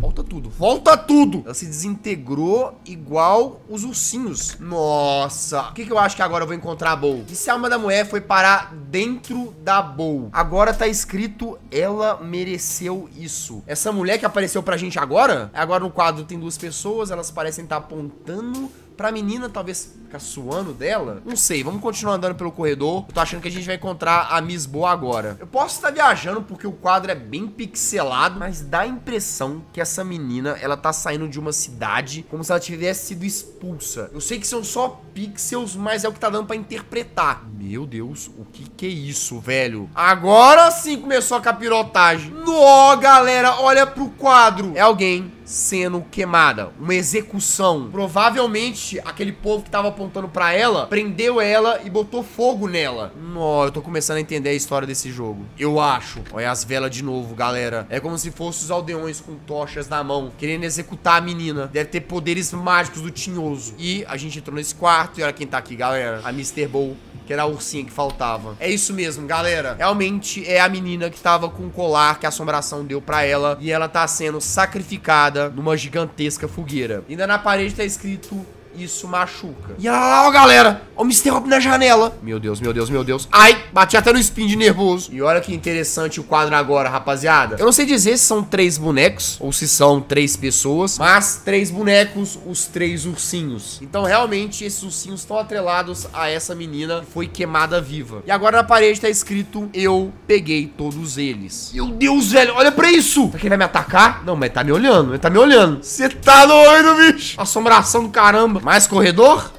Volta tudo. Volta tudo! Ela se desintegrou igual os ursinhos. Nossa. O que, que eu acho que agora eu vou encontrar a Bow? E se a alma da mulher foi parar dentro da Bow? Agora tá escrito, ela mereceu isso. Essa mulher que apareceu pra gente agora, agora no quadro tem duas pessoas, elas parecem estar tá apontando Pra menina, talvez ficar suando dela. Não sei, vamos continuar andando pelo corredor. Eu tô achando que a gente vai encontrar a Miss Boa agora. Eu posso estar viajando porque o quadro é bem pixelado, mas dá a impressão que essa menina, ela tá saindo de uma cidade como se ela tivesse sido expulsa. Eu sei que são só pixels, mas é o que tá dando pra interpretar. Meu Deus, o que que é isso, velho? Agora sim começou a capirotagem. Nó, galera, olha pro quadro. É alguém sendo queimada, uma execução. Provavelmente aquele povo que tava apontando para ela prendeu ela e botou fogo nela. Nossa, eu tô começando a entender a história desse jogo. Eu acho. Olha as velas de novo, galera. É como se fossem os aldeões com tochas na mão, querendo executar a menina. Deve ter poderes mágicos do Tinhoso. E a gente entrou nesse quarto e olha quem tá aqui, galera. A Mr. Bow que era a ursinha que faltava. É isso mesmo, galera. Realmente é a menina que tava com o colar que a assombração deu pra ela e ela tá sendo sacrificada numa gigantesca fogueira. Ainda na parede tá escrito isso machuca. E olha lá, galera. Olha o Mr. Hop na janela. Meu Deus, meu Deus, meu Deus. Ai, bati até no spin de nervoso. E olha que interessante o quadro agora, rapaziada. Eu não sei dizer se são três bonecos ou se são três pessoas, mas três bonecos, os três ursinhos. Então, realmente, esses ursinhos estão atrelados a essa menina que foi queimada viva. E agora na parede tá escrito, eu peguei todos eles. Meu Deus, velho, olha pra isso. Será tá que ele vai me atacar? Não, mas tá me olhando, ele tá me olhando. Você tá doido, bicho. Assombração do caramba. Mais corredor?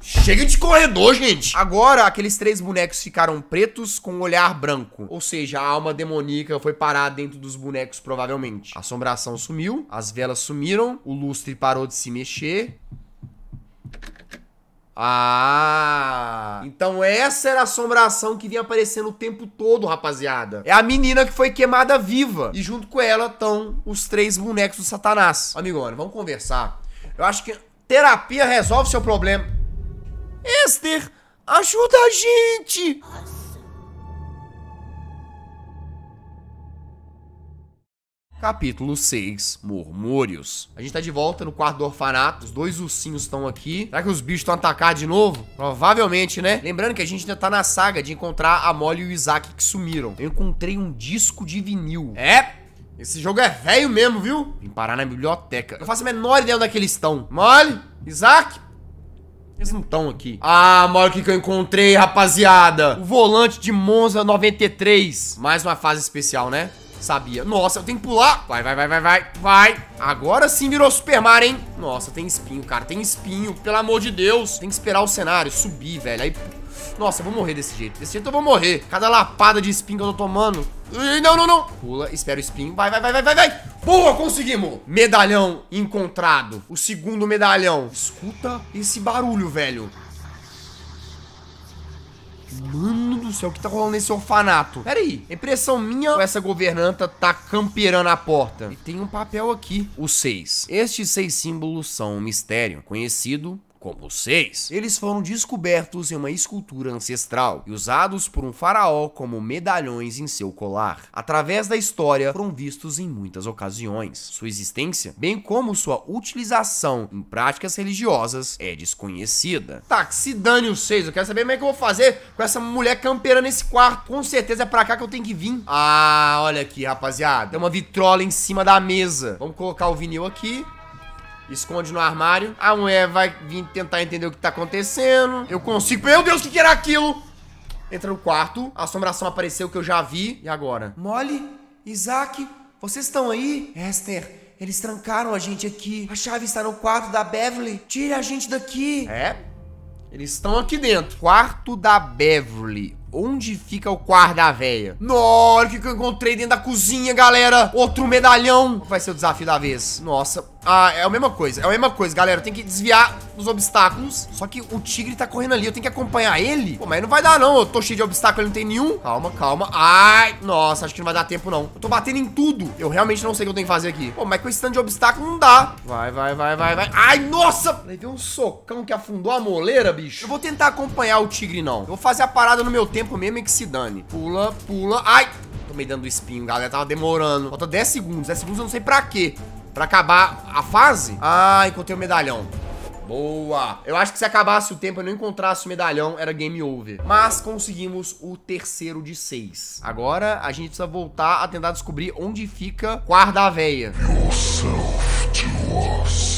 Chega de corredor, gente! Agora, aqueles três bonecos ficaram pretos com um olhar branco. Ou seja, a alma demoníaca foi parar dentro dos bonecos, provavelmente. A assombração sumiu, as velas sumiram, o lustre parou de se mexer. Ah! Então essa era a assombração que vinha aparecendo o tempo todo, rapaziada. É a menina que foi queimada viva. E junto com ela estão os três bonecos do Satanás. Amigona, vamos conversar. Eu acho que Terapia resolve seu problema. Esther, ajuda a gente! Capítulo 6 Murmúrios. A gente tá de volta no quarto do orfanato. Os dois ursinhos estão aqui. Será que os bichos estão atacar de novo? Provavelmente, né? Lembrando que a gente ainda tá na saga de encontrar a Molly e o Isaac que sumiram. Eu encontrei um disco de vinil. É, esse jogo é velho mesmo, viu? Vim parar na biblioteca. Eu faço a menor ideia onde é que eles estão. Mole? Isaac? Eles não estão aqui. Ah, mole, o que, que eu encontrei, rapaziada? O volante de Monza 93. Mais uma fase especial, né? Sabia. Nossa, eu tenho que pular. Vai, vai, vai, vai, vai, vai. Agora sim virou Super Mario, hein? Nossa, tem espinho, cara. Tem espinho, pelo amor de Deus. Tem que esperar o cenário subir, velho. Aí... Nossa, eu vou morrer desse jeito. Desse jeito eu vou morrer. Cada lapada de espinho que eu tô tomando... Não, não, não. Pula, espera o espinho. Vai, vai, vai, vai, vai, vai. Boa, conseguimos. Medalhão encontrado. O segundo medalhão. Escuta esse barulho, velho. Mano do céu, o que tá rolando nesse orfanato? Pera aí, é impressão minha essa governanta tá camperando a porta? E tem um papel aqui, o seis. Estes seis símbolos são um mistério, conhecido como seis, eles foram descobertos em uma escultura ancestral e usados por um faraó como medalhões em seu colar. Através da história, foram vistos em muitas ocasiões. Sua existência, bem como sua utilização em práticas religiosas, é desconhecida. Tá, se dane os seis, eu quero saber como é que eu vou fazer com essa mulher campeira nesse quarto. Com certeza é pra cá que eu tenho que vir. Ah, olha aqui, rapaziada. Tem uma vitrola em cima da mesa. Vamos colocar o vinil aqui esconde no armário. A mulher vai vir tentar entender o que tá acontecendo. Eu consigo... Meu Deus, o que, que era aquilo? Entra no quarto. A assombração apareceu que eu já vi. E agora? Molly, Isaac, vocês estão aí? Esther... Eles trancaram a gente aqui. A chave está no quarto da Beverly. Tire a gente daqui. É? Eles estão aqui dentro. Quarto da Beverly. Onde fica o quarto da véia? Nossa, olha o que eu encontrei dentro da cozinha, galera. Outro medalhão. Vai ser o desafio da vez. Nossa, ah, é a mesma coisa, é a mesma coisa, galera. Tem que desviar os obstáculos. Só que o tigre tá correndo ali, eu tenho que acompanhar ele? Pô, mas não vai dar não, eu tô cheio de obstáculo, ele não tem nenhum. Calma, calma. Ai, nossa, acho que não vai dar tempo não. Eu tô batendo em tudo. Eu realmente não sei o que eu tenho que fazer aqui. Pô, mas com esse tanto de obstáculo não dá. Vai, vai, vai, vai, vai. Ai, nossa! Levei um socão que afundou a moleira, bicho. Eu vou tentar acompanhar o tigre, não. Eu vou fazer a parada no meu tempo mesmo e que se dane. Pula, pula. Ai, tomei dando espinho, galera. Tava demorando. Falta 10 segundos. 10 segundos eu não sei pra quê. Pra acabar a fase? Ah, encontrei o medalhão. Boa! Eu acho que se acabasse o tempo e não encontrasse o medalhão, era game over. Mas conseguimos o terceiro de seis. Agora a gente precisa voltar a tentar descobrir onde fica Guarda Véia. Yourself to us.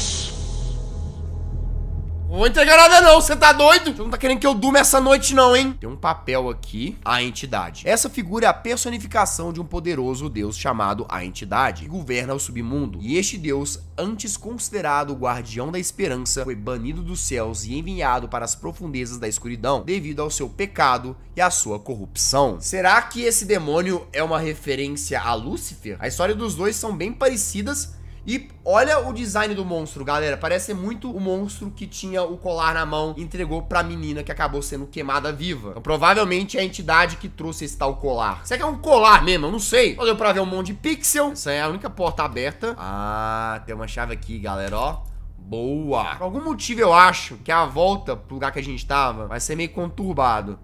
Não vou entregar nada não, você tá doido? Você não tá querendo que eu durma essa noite não, hein? Tem um papel aqui, a entidade. Essa figura é a personificação de um poderoso deus chamado a entidade, que governa o submundo. E este deus, antes considerado o guardião da esperança, foi banido dos céus e enviado para as profundezas da escuridão, devido ao seu pecado e à sua corrupção. Será que esse demônio é uma referência a Lúcifer? A história dos dois são bem parecidas, e olha o design do monstro, galera. Parece muito o monstro que tinha o colar na mão e entregou pra menina que acabou sendo queimada viva. Então, provavelmente é a entidade que trouxe esse tal colar. Será que é um colar mesmo? Eu não sei. Só deu pra ver um monte de pixel. Essa é a única porta aberta. Ah, tem uma chave aqui, galera, ó. Boa. Por algum motivo eu acho que a volta pro lugar que a gente tava vai ser meio conturbado.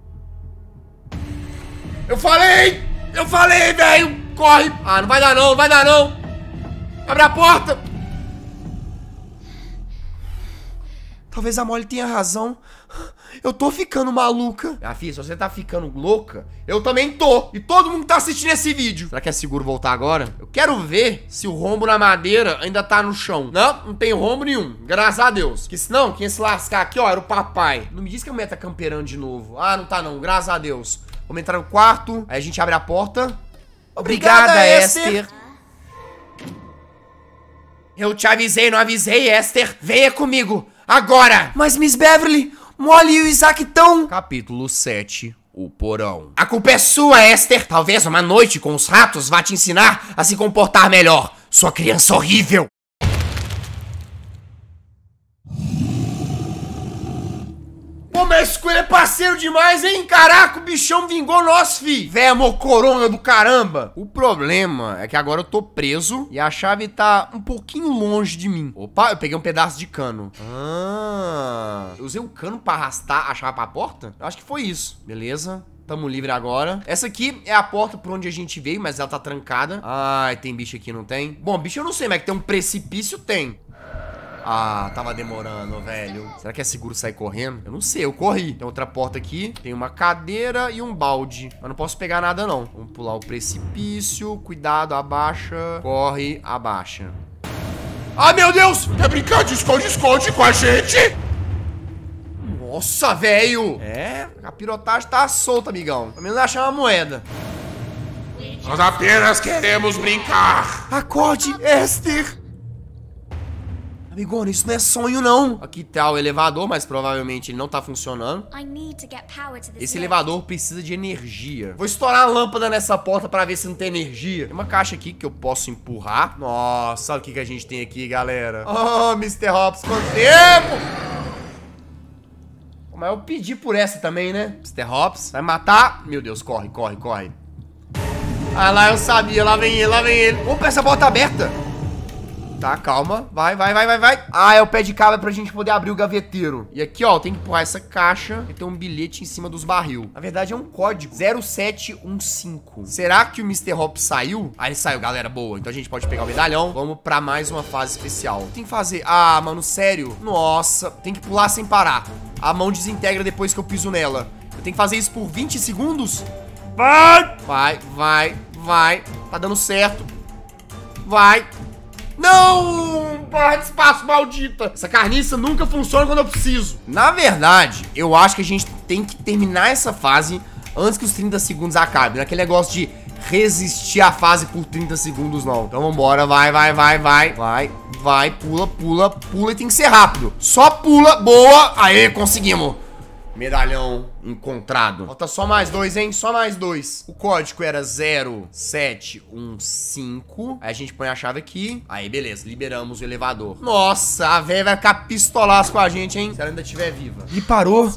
Eu falei! Eu falei, velho! Corre! Ah, não vai dar não, não vai dar não! Abre a porta! Talvez a Molly tenha razão. Eu tô ficando maluca. Minha ah, filha, se você tá ficando louca, eu também tô. E todo mundo tá assistindo esse vídeo. Será que é seguro voltar agora? Eu quero ver se o rombo na madeira ainda tá no chão. Não, não tem rombo nenhum. Graças a Deus. Que senão, quem se lascar aqui, ó, era o papai. Não me diz que a mulher tá camperando de novo. Ah, não tá não. Graças a Deus. Vamos entrar no quarto. Aí a gente abre a porta. Obrigada, Obrigada Esther. Esther. Eu te avisei, não avisei, Esther. Venha comigo, agora! Mas Miss Beverly, Molly e o Isaac tão... Capítulo 7 o porão. A culpa é sua, Esther. Talvez uma noite com os ratos vá te ensinar a se comportar melhor, sua criança horrível. Mas o Coelho é parceiro demais, hein? Caraca, o bichão vingou nosso, fi. Véia corona do caramba. O problema é que agora eu tô preso e a chave tá um pouquinho longe de mim. Opa, eu peguei um pedaço de cano. Ah, eu usei o cano pra arrastar a chave pra porta? Eu acho que foi isso. Beleza. Tamo livre agora. Essa aqui é a porta por onde a gente veio, mas ela tá trancada. Ai, tem bicho aqui, não tem? Bom, bicho eu não sei, mas é que tem um precipício, tem. Ah, tava demorando, velho. Será que é seguro sair correndo? Eu não sei, eu corri. Tem outra porta aqui. Tem uma cadeira e um balde. Mas não posso pegar nada, não. Vamos pular o precipício. Cuidado, abaixa. Corre, abaixa. Ah, meu Deus! Quer brincar de esconde-esconde com a gente? Nossa, velho! É, a pirotagem tá solta, amigão. Pelo menos achar uma moeda. Nós apenas queremos brincar. Acorde, Esther! Amigona, isso não é sonho, não. Aqui tá o elevador, mas provavelmente ele não tá funcionando. Esse elevador precisa de energia. Vou estourar a lâmpada nessa porta pra ver se não tem energia. Tem uma caixa aqui que eu posso empurrar. Nossa, o que, que a gente tem aqui, galera? Oh, Mr. Hops, quanto tempo! Mas eu pedi por essa também, né? Mr. Hops, vai matar. Meu Deus, corre, corre, corre. Ah lá, eu sabia. Lá vem ele, lá vem ele. Opa, essa porta tá aberta tá? Calma. Vai, vai, vai, vai, vai. Ah, é o pé de cabra pra gente poder abrir o gaveteiro. E aqui, ó, tem que pular essa caixa e tem um bilhete em cima dos barril. Na verdade, é um código. 0715. Será que o Mr. Hop saiu? Ah, ele saiu, galera. Boa. Então a gente pode pegar o medalhão. Vamos pra mais uma fase especial. Tem que fazer... Ah, mano, sério? Nossa. Tem que pular sem parar. A mão desintegra depois que eu piso nela. Eu tenho que fazer isso por 20 segundos? Vai! Vai, vai, vai. Tá dando certo. Vai. Não! Porra de espaço maldita! Essa carniça nunca funciona quando eu preciso. Na verdade, eu acho que a gente tem que terminar essa fase antes que os 30 segundos acabem. Aquele negócio de resistir à fase por 30 segundos, não. Então vambora, vai, vai, vai, vai, vai, vai, pula, pula, pula e tem que ser rápido. Só pula, boa, aê, conseguimos. Medalhão encontrado. Falta só mais dois, hein? Só mais dois. O código era 0715. Aí a gente põe a chave aqui. Aí, beleza. Liberamos o elevador. Nossa, a véia vai ficar pistolaço com a gente, hein? Se ela ainda estiver viva. E parou.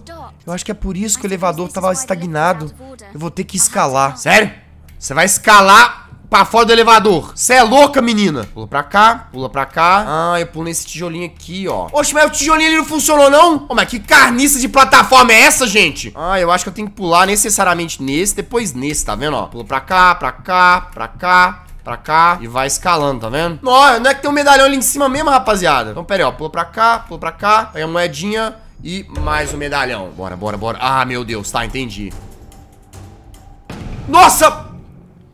Eu acho que é por isso que o elevador tava estagnado. Eu vou ter que uh-huh. escalar. Sério? Você vai escalar Pra fora do elevador. Cê é louca, menina. Pula pra cá, pula pra cá. Ah, eu pulo nesse tijolinho aqui, ó. Oxe, mas o tijolinho ali não funcionou, não? Ô, mas que carniça de plataforma é essa, gente? Ah, eu acho que eu tenho que pular necessariamente nesse, depois nesse, tá vendo, ó? Pula pra cá, pra cá, pra cá pra cá e vai escalando, tá vendo? Não, não é que tem um medalhão ali em cima mesmo, rapaziada. Então, pera aí, ó. Pula pra cá, pula pra cá. Aí a moedinha e mais um medalhão. Bora, bora, bora. Ah, meu Deus. Tá, entendi. Nossa!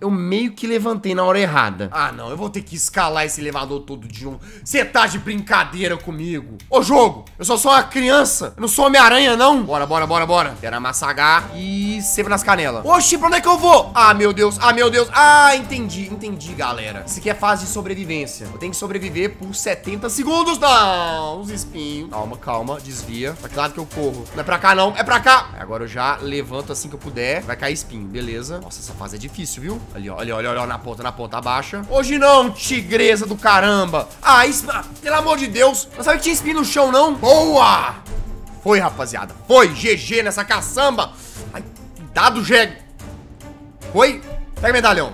eu meio que levantei na hora errada. Ah, não, eu vou ter que escalar esse elevador todo de novo. Você tá de brincadeira comigo. Ô, jogo, eu sou só uma criança. Eu não sou Homem-Aranha, não. Bora, bora, bora, bora. Pera, massagar e sempre nas canelas. Oxi, pra onde é que eu vou? Ah, meu Deus, ah, meu Deus. Ah, entendi, entendi, galera. Isso aqui é fase de sobrevivência. Eu tenho que sobreviver por 70 segundos. Não, os espinhos. Calma, calma, desvia. Pra tá que lado que eu corro? Não é pra cá, não, é pra cá. Agora eu já levanto assim que eu puder. Vai cair espinho, beleza. Nossa, essa fase é difícil, viu? Ali, ó, ali, olha, olha, na ponta, na ponta, abaixa. Hoje não, tigresa do caramba. Ah, isso, ah, pelo amor de Deus. Não sabe que tinha espinho no chão, não? Boa! Foi, rapaziada. Foi, GG nessa caçamba. Ai, dado jegue. Foi. Pega medalhão.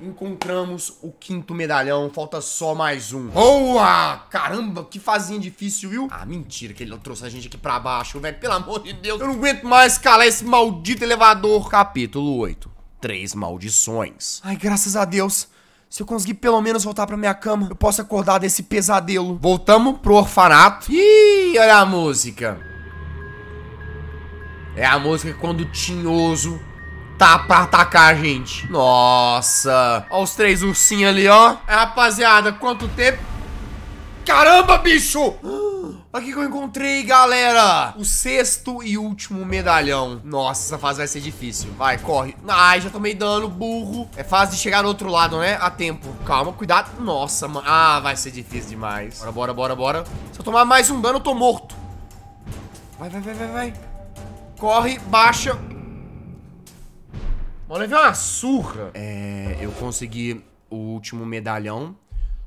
Encontramos o quinto medalhão, falta só mais um. Boa! Caramba, que fazinha difícil, viu? Ah, mentira que ele não trouxe a gente aqui pra baixo, velho. Pelo amor de Deus, eu não aguento mais calar esse maldito elevador. Capítulo 8 três maldições. Ai, graças a Deus. Se eu conseguir pelo menos voltar pra minha cama, eu posso acordar desse pesadelo. Voltamos pro orfanato. Ih, olha a música. É a música quando o Tinhoso tá pra atacar a gente. Nossa. Olha os três ursinhos ali, ó. É, rapaziada, quanto tempo... Caramba, bicho! Ah! O que eu encontrei, galera! O sexto e último medalhão. Nossa, essa fase vai ser difícil. Vai, corre. Ai, já tomei dano, burro. É fase de chegar no outro lado, né? A tempo. Calma, cuidado. Nossa, mano. Ah, vai ser difícil demais. Bora, bora, bora, bora. Se eu tomar mais um dano, eu tô morto. Vai, vai, vai, vai, vai. Corre, baixa. Mano, levei uma surra. É, eu consegui o último medalhão.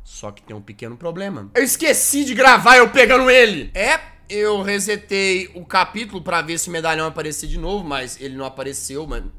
Só que tem um pequeno problema. Eu esqueci de gravar eu pegando ele! É, eu resetei o capítulo pra ver se o medalhão aparecer de novo, mas ele não apareceu, mano.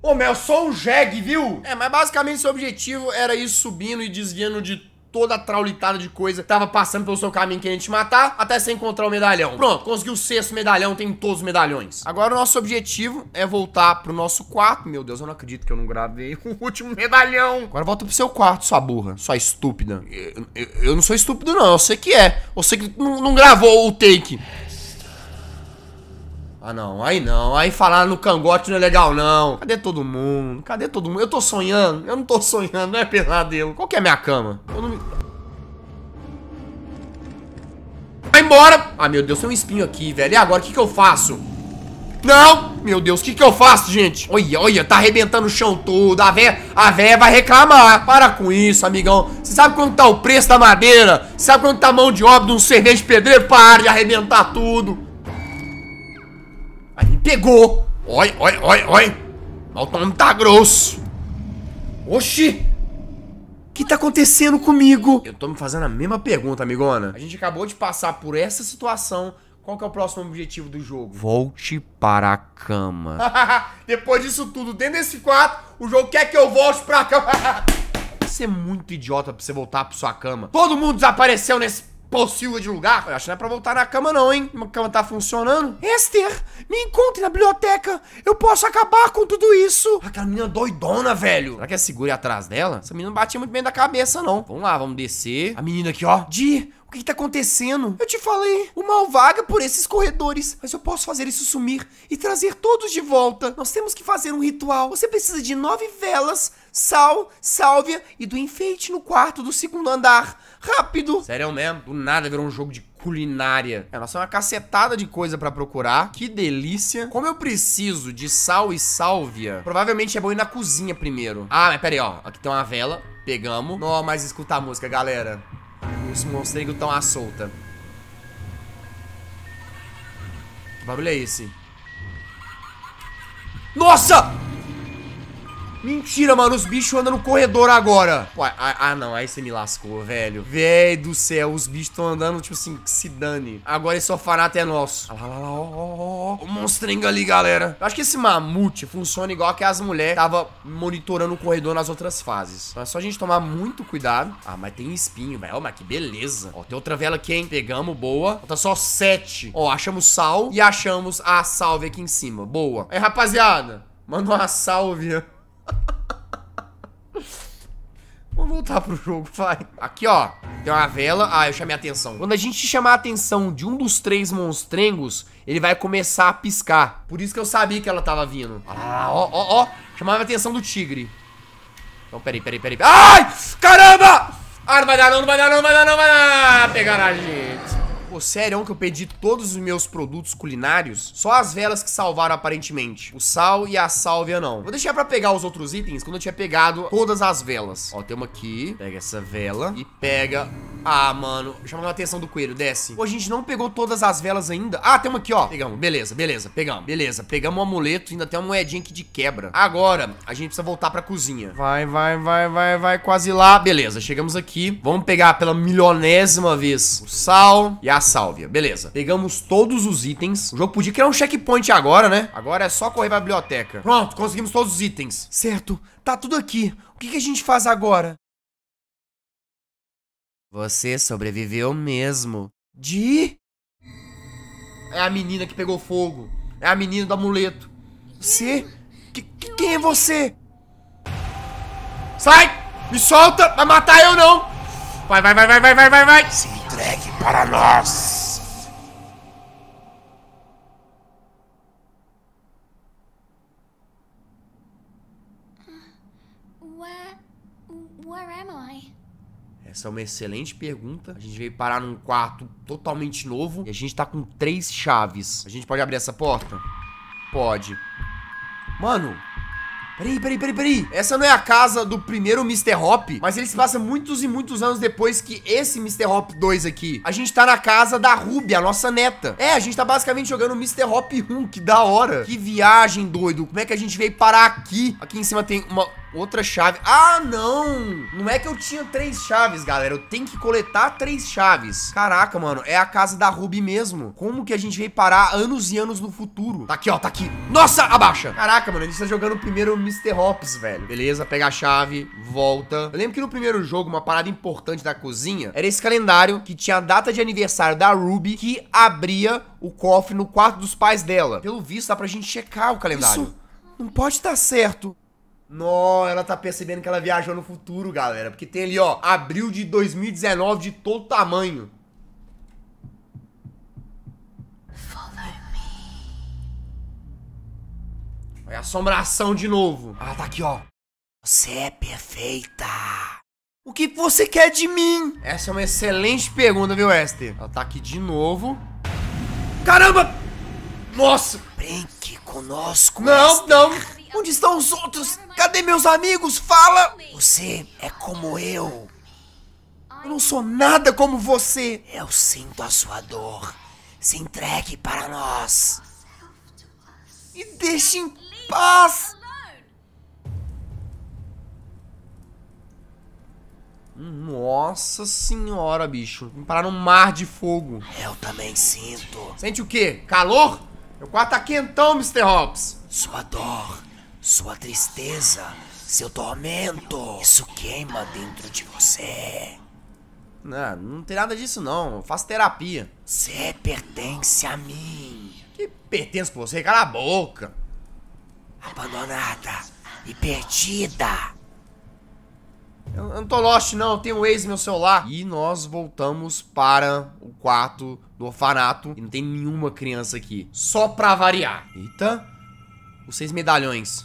Ô, Mel, só um jegue, viu? É, mas basicamente seu objetivo era ir subindo e desviando de toda traulitada de coisa tava passando pelo seu caminho querendo te matar, até você encontrar o medalhão. Pronto, conseguiu o sexto medalhão, tem todos os medalhões. Agora o nosso objetivo é voltar pro nosso quarto. Meu Deus, eu não acredito que eu não gravei o último medalhão. Agora volta pro seu quarto, sua burra, sua estúpida. Eu, eu, eu não sou estúpido não, eu sei que é. Você que não, não gravou o take. Ah não, aí não, aí falar no cangote não é legal não. Cadê todo mundo? Cadê todo mundo? Eu tô sonhando? Eu não tô sonhando, não é pesadelo. Qual que é a minha cama? Eu não me... Vai embora! Ah, meu Deus, tem um espinho aqui, velho. E agora, o que que eu faço? Não! Meu Deus, o que que eu faço, gente? Olha, olha, tá arrebentando o chão todo. A véia, a véia vai reclamar. Para com isso, amigão. Você sabe quanto tá o preço da madeira? Você sabe quanto tá a mão de obra de um servente pedreiro? Para de arrebentar tudo. Aí pegou. Oi, oi, oi, oi. O tom tá grosso. Oxi. O que tá acontecendo comigo? Eu tô me fazendo a mesma pergunta, amigona. A gente acabou de passar por essa situação. Qual que é o próximo objetivo do jogo? Volte para a cama. Depois disso tudo, dentro desse quarto, o jogo quer que eu volte para a cama. você é muito idiota pra você voltar pra sua cama. Todo mundo desapareceu nesse possível de lugar. Eu acho que não é pra voltar na cama não, hein? Minha cama tá funcionando. Esther, me encontre na biblioteca. Eu posso acabar com tudo isso. Aquela menina doidona, velho. Será que é segura atrás dela? Essa menina não batia muito bem da cabeça, não. Vamos lá, vamos descer. A menina aqui, ó. Di, o que, que tá acontecendo? Eu te falei, o mal vaga por esses corredores, mas eu posso fazer isso sumir e trazer todos de volta. Nós temos que fazer um ritual. Você precisa de nove velas sal, sálvia e do enfeite no quarto do segundo andar. Rápido! Sério mesmo? Do nada virou um jogo de culinária. É, nossa, é uma cacetada de coisa pra procurar. Que delícia. Como eu preciso de sal e sálvia, provavelmente é bom ir na cozinha primeiro. Ah, mas pera aí, ó. Aqui tem uma vela. Pegamos. Não, mais escutar a música, galera. Os monstros estão à solta. Que barulho é esse? Nossa! Mentira, mano, os bichos andam no corredor agora. Ué, ah, ah, não, aí você me lascou, velho. Velho do céu, os bichos estão andando, tipo assim, que se dane. Agora esse orfanato é nosso. Olha lá, lá, ó, ó, ó. O monstrenga ali, galera. Eu acho que esse mamute funciona igual que as mulheres tava monitorando o corredor nas outras fases. Então é só a gente tomar muito cuidado. Ah, mas tem espinho, velho. Mas que beleza. Ó, tem outra vela aqui, hein? Pegamos, boa. Falta só sete. Ó, achamos sal e achamos a salve aqui em cima. Boa. Aí, rapaziada, manda uma salve, Vamos voltar pro jogo, vai. Aqui, ó. Tem uma vela. Ah, eu chamei a atenção. Quando a gente chamar a atenção de um dos três monstrengos, ele vai começar a piscar. Por isso que eu sabia que ela tava vindo. Ah, ó, ó, ó. Chamava a atenção do tigre. Então, peraí, peraí, peraí. Ai! Caramba! Ah, não vai dar não, não vai dar não, não vai dar não, vai dar. Pegaram a gente o sério é que eu perdi todos os meus produtos culinários? Só as velas que salvaram aparentemente. O sal e a sálvia não. Vou deixar pra pegar os outros itens quando eu tiver pegado todas as velas. Ó, tem uma aqui. Pega essa vela e pega... Ah, mano, Chama a atenção do coelho, desce. Pô, a gente não pegou todas as velas ainda. Ah, tem uma aqui, ó. Pegamos, beleza, beleza, pegamos. Beleza, pegamos o um amuleto, ainda tem uma moedinha aqui de quebra. Agora, a gente precisa voltar pra cozinha. Vai, vai, vai, vai, vai, quase lá. Beleza, chegamos aqui. Vamos pegar pela milionésima vez o sal e a sálvia. Beleza. Pegamos todos os itens. O jogo podia criar um checkpoint agora, né? Agora é só correr pra biblioteca. Pronto, conseguimos todos os itens. Certo, tá tudo aqui. O que, que a gente faz agora? Você sobreviveu mesmo. De? É a menina que pegou fogo. É a menina do amuleto. Você? Que, que, quem é você? Sai! Me solta! Vai matar eu não! Vai, vai, vai, vai, vai, vai, vai, vai! entregue para nós. Essa é uma excelente pergunta. A gente veio parar num quarto totalmente novo e a gente tá com três chaves. A gente pode abrir essa porta? Pode. Mano, Peraí, peraí, peraí, peraí. Essa não é a casa do primeiro Mr. Hop, mas eles passam muitos e muitos anos depois que esse Mr. Hop 2 aqui. A gente tá na casa da Ruby, a nossa neta. É, a gente tá basicamente jogando Mr. Hop 1, que da hora. Que viagem, doido. Como é que a gente veio parar aqui? Aqui em cima tem uma... Outra chave. Ah, não! Não é que eu tinha três chaves, galera. Eu tenho que coletar três chaves. Caraca, mano. É a casa da Ruby mesmo. Como que a gente veio parar anos e anos no futuro? Tá aqui, ó. Tá aqui. Nossa, abaixa. Caraca, mano. A gente tá jogando o primeiro Mr. Hops, velho. Beleza, pega a chave, volta. Eu lembro que no primeiro jogo, uma parada importante da cozinha era esse calendário que tinha a data de aniversário da Ruby que abria o cofre no quarto dos pais dela. Pelo visto, dá pra gente checar o calendário. Isso não pode estar certo. Nó, ela tá percebendo que ela viajou no futuro, galera. Porque tem ali, ó, abril de 2019 de todo tamanho. Olha a assombração de novo. Ela tá aqui, ó. Você é perfeita. O que você quer de mim? Essa é uma excelente pergunta, viu, Esther? Ela tá aqui de novo. Caramba! Nossa! Brinque conosco, Não, Esther. não! Onde estão os outros? Cadê meus amigos? Fala! Você é como eu. Eu não sou nada como você. Eu sinto a sua dor. Se entregue para nós. E deixe em paz. Nossa senhora, bicho. Vim parar num mar de fogo. Eu também sinto. Sente o quê? Calor? Meu quarto tá quentão, Mr. Hobbs. Sua dor sua tristeza, seu tormento. Isso queima dentro de você. Não, não tem nada disso não. Eu faço terapia. Você pertence a mim. Que pertence pra você? Cala a boca. Abandonada e perdida. Eu, eu não tô lost não, eu tenho o um ex no meu celular. E nós voltamos para o quarto do orfanato. E não tem nenhuma criança aqui. Só pra variar. Eita. Os seis medalhões.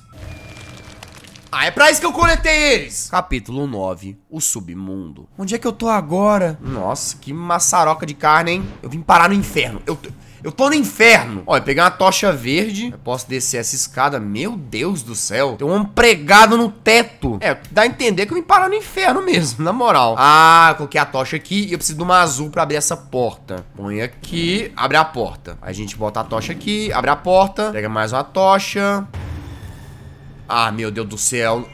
Ah, é pra isso que eu coletei eles! Capítulo 9, o submundo. Onde é que eu tô agora? Nossa, que maçaroca de carne, hein? Eu vim parar no inferno. Eu... Eu tô no inferno. Olha, peguei uma tocha verde. Eu posso descer essa escada. Meu Deus do céu. Tem um homem pregado no teto. É, dá a entender que eu me parar no inferno mesmo, na moral. Ah, eu coloquei a tocha aqui e eu preciso de uma azul pra abrir essa porta. Põe aqui, abre a porta. a gente bota a tocha aqui, abre a porta. Pega mais uma tocha. Ah, meu Deus do céu.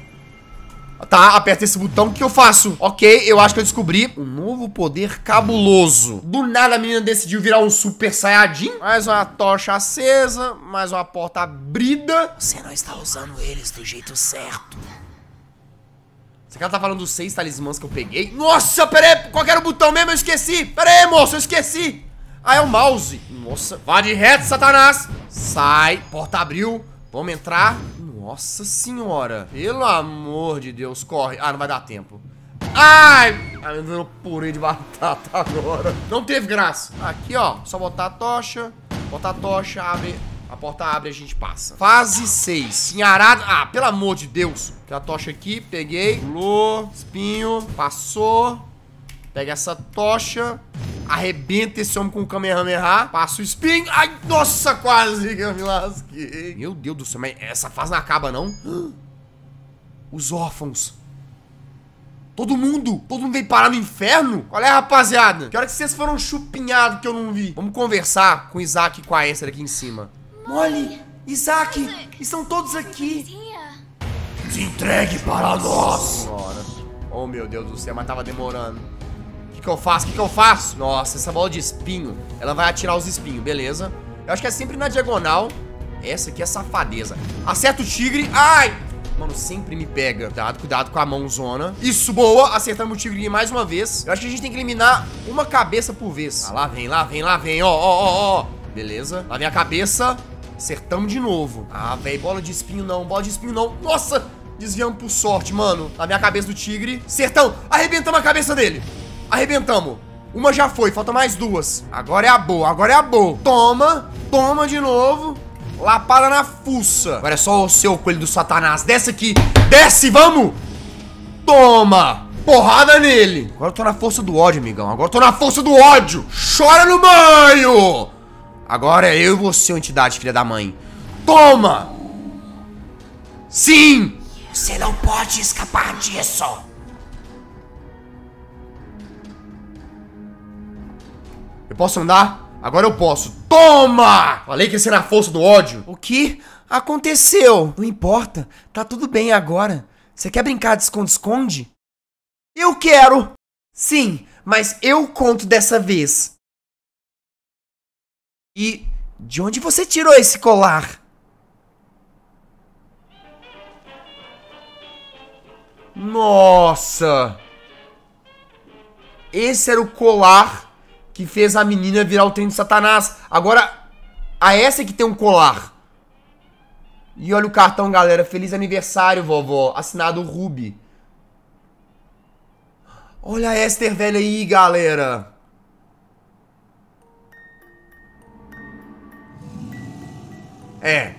Tá, aperta esse botão, o que eu faço? Ok, eu acho que eu descobri um novo poder cabuloso. Do nada a menina decidiu virar um super saiyajin. Mais uma tocha acesa, mais uma porta abrida. Você não está usando eles do jeito certo. você que ela tá falando dos seis talismãs que eu peguei? Nossa, peraí, qual era o botão mesmo? Eu esqueci. Peraí, moço, eu esqueci. Ah, é o mouse. Nossa, vá de reto, satanás. Sai, porta abriu. Vamos entrar. Nossa senhora. Pelo amor de Deus, corre. Ah, não vai dar tempo. Ai! Ah, me dando purê de batata agora. Não teve graça. Aqui, ó. Só botar a tocha. Botar a tocha, abre. A porta abre e a gente passa. Fase 6. senhorada! Ah, pelo amor de Deus. Tem a tocha aqui. Peguei. Pulou. Espinho. Passou. Pega essa tocha. Arrebenta esse homem com o Kamehameha. Passa o spin. Ai, nossa, quase que eu me lasquei. Meu Deus do céu, mas essa fase não acaba, não? Os órfãos. Todo mundo! Todo mundo veio parar no inferno? Qual é, rapaziada? Que hora que vocês foram chupinhados que eu não vi? Vamos conversar com o Isaac e com a Esther aqui em cima. Molly! Isaac! Isaac estão todos aqui! Se entregue para nós! Senhora. Oh, meu Deus do céu, mas tava demorando que eu faço? O que, que eu faço? Nossa, essa bola de espinho. Ela vai atirar os espinhos, beleza. Eu acho que é sempre na diagonal. Essa aqui é safadeza. Acerta o tigre. Ai! Mano, sempre me pega. Cuidado, cuidado com a mãozona. Isso, boa. Acertamos o tigre mais uma vez. Eu acho que a gente tem que eliminar uma cabeça por vez. Ah, lá vem, lá vem, lá vem. Ó, ó, ó, ó. Beleza. Lá vem a cabeça. Acertamos de novo. Ah, velho, bola de espinho não, bola de espinho não. Nossa! Desviamos por sorte, mano. Na minha cabeça do tigre. Sertão, arrebentamos a cabeça dele. Arrebentamos. Uma já foi, falta mais duas. Agora é a boa, agora é a boa. Toma, toma de novo. Lapada na fuça. Agora é só o seu coelho do satanás. Desce aqui, desce, vamos. Toma, porrada nele. Agora eu tô na força do ódio, amigão. Agora eu tô na força do ódio. Chora no banho. Agora é eu e você, entidade filha da mãe. Toma. Sim. Você não pode escapar disso. Eu posso andar? Agora eu posso. Toma! Falei que ia ser na força do ódio. O que aconteceu? Não importa. Tá tudo bem agora. Você quer brincar de esconde-esconde? Eu quero! Sim, mas eu conto dessa vez. E de onde você tirou esse colar? Nossa! Esse era o colar que fez a menina virar o trem de Satanás. Agora, a essa é que tem um colar. E olha o cartão, galera. Feliz aniversário, vovó. Assinado Ruby. Olha a Esther velha aí, galera. É.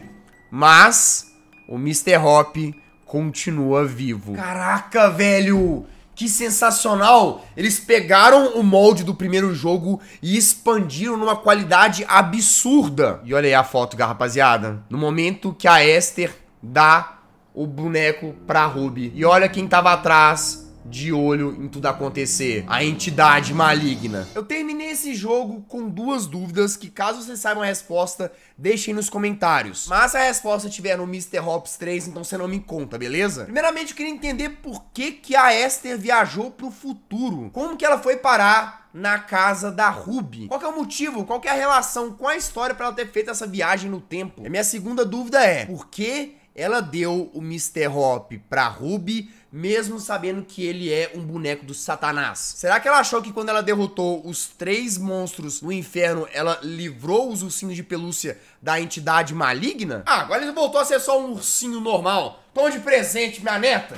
Mas o Mr. Hop continua vivo. Caraca, velho! Que sensacional! Eles pegaram o molde do primeiro jogo e expandiram numa qualidade absurda. E olha aí a foto, rapaziada. No momento que a Esther dá o boneco pra Ruby. E olha quem tava atrás de olho em tudo acontecer. A entidade maligna. Eu terminei esse jogo com duas dúvidas que, caso vocês saibam a resposta, deixem nos comentários. Mas se a resposta estiver no Mr. Hops 3, então você não me conta, beleza? Primeiramente, eu queria entender por que, que a Esther viajou pro futuro. Como que ela foi parar na casa da Ruby. Qual é o motivo? Qual é a relação com a história para ela ter feito essa viagem no tempo? A minha segunda dúvida é: por que ela deu o Mr. Hop para Ruby mesmo sabendo que ele é um boneco do Satanás? Será que ela achou que quando ela derrotou os três monstros no inferno, ela livrou os ursinhos de pelúcia da entidade maligna? Ah, agora ele voltou a ser só um ursinho normal. Toma de presente, minha neta.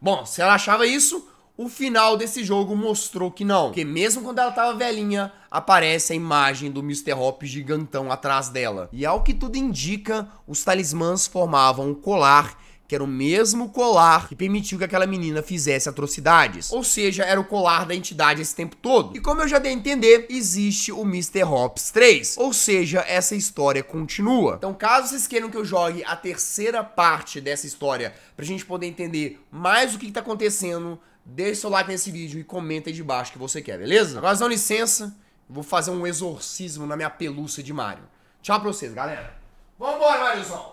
Bom, se ela achava isso, o final desse jogo mostrou que não. Porque mesmo quando ela tava velhinha, aparece a imagem do Mr. Hop gigantão atrás dela. E ao que tudo indica, os talismãs formavam um colar que era o mesmo colar que permitiu que aquela menina fizesse atrocidades. Ou seja, era o colar da entidade esse tempo todo. E como eu já dei a entender, existe o Mr. Hops 3. Ou seja, essa história continua. Então, caso vocês queiram que eu jogue a terceira parte dessa história pra gente poder entender mais o que, que tá acontecendo, deixe seu like nesse vídeo e comenta aí de baixo o que você quer, beleza? Agora dá licença, vou fazer um exorcismo na minha pelúcia de Mario. Tchau pra vocês, galera. Vambora, Mariozão!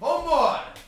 Vambora!